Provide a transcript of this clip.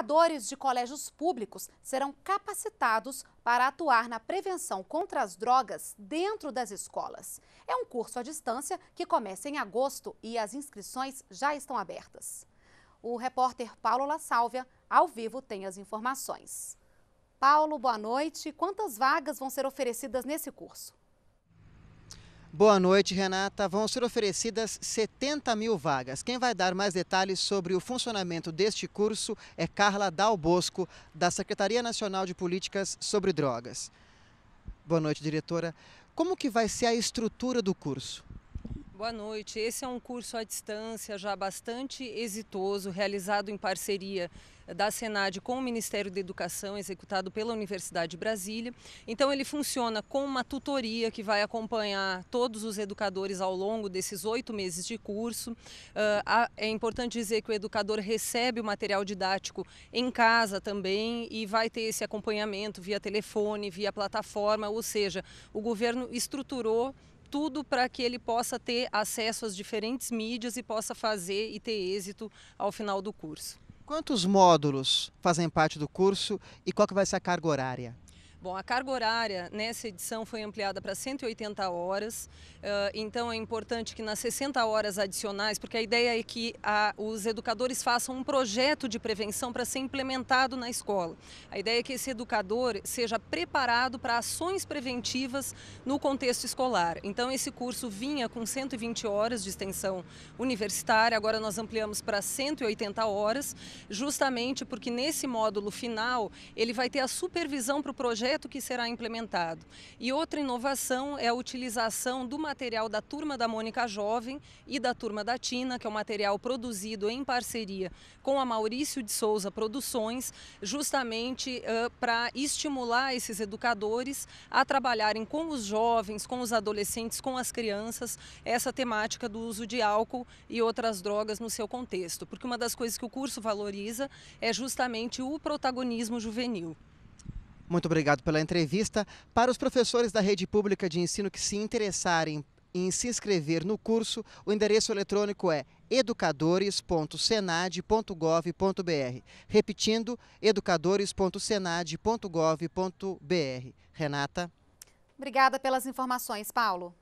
Educadores de colégios públicos serão capacitados para atuar na prevenção contra as drogas dentro das escolas. É um curso à distância que começa em agosto e as inscrições já estão abertas. O repórter Paulo La Sálvia, ao vivo, tem as informações. Paulo, boa noite. Quantas vagas vão ser oferecidas nesse curso? Boa noite, Renata. Vão ser oferecidas 70 mil vagas. Quem vai dar mais detalhes sobre o funcionamento deste curso é Carla Dal Bosco, da Secretaria Nacional de Políticas sobre Drogas. Boa noite, diretora. Como que vai ser a estrutura do curso? Boa noite. Esse é um curso à distância já bastante exitoso, realizado em parceria da Senad com o Ministério da Educação, executado pela Universidade de Brasília. Então, ele funciona com uma tutoria que vai acompanhar todos os educadores ao longo desses oito meses de curso. Ah, é importante dizer que o educador recebe o material didático em casa também e vai ter esse acompanhamento via telefone, via plataforma, ou seja, o governo estruturou tudo para que ele possa ter acesso às diferentes mídias e possa fazer e ter êxito ao final do curso. Quantos módulos fazem parte do curso e qual que vai ser a carga horária? Bom, a carga horária nessa edição foi ampliada para 180 horas, então é importante que nas 60 horas adicionais, porque a ideia é que os educadores façam um projeto de prevenção para ser implementado na escola. A ideia é que esse educador seja preparado para ações preventivas no contexto escolar. Então esse curso vinha com 120 horas de extensão universitária, agora nós ampliamos para 180 horas, justamente porque nesse módulo final ele vai ter a supervisão para o projeto projeto que será implementado. E outra inovação é a utilização do material da Turma da Mônica Jovem e da Turma da Tina, que é um material produzido em parceria com a Maurício de Souza Produções, justamente uh, para estimular esses educadores a trabalharem com os jovens, com os adolescentes, com as crianças, essa temática do uso de álcool e outras drogas no seu contexto. Porque uma das coisas que o curso valoriza é justamente o protagonismo juvenil. Muito obrigado pela entrevista. Para os professores da rede pública de ensino que se interessarem em se inscrever no curso, o endereço eletrônico é educadores.senad.gov.br. Repetindo, educadores.senad.gov.br. Renata. Obrigada pelas informações, Paulo.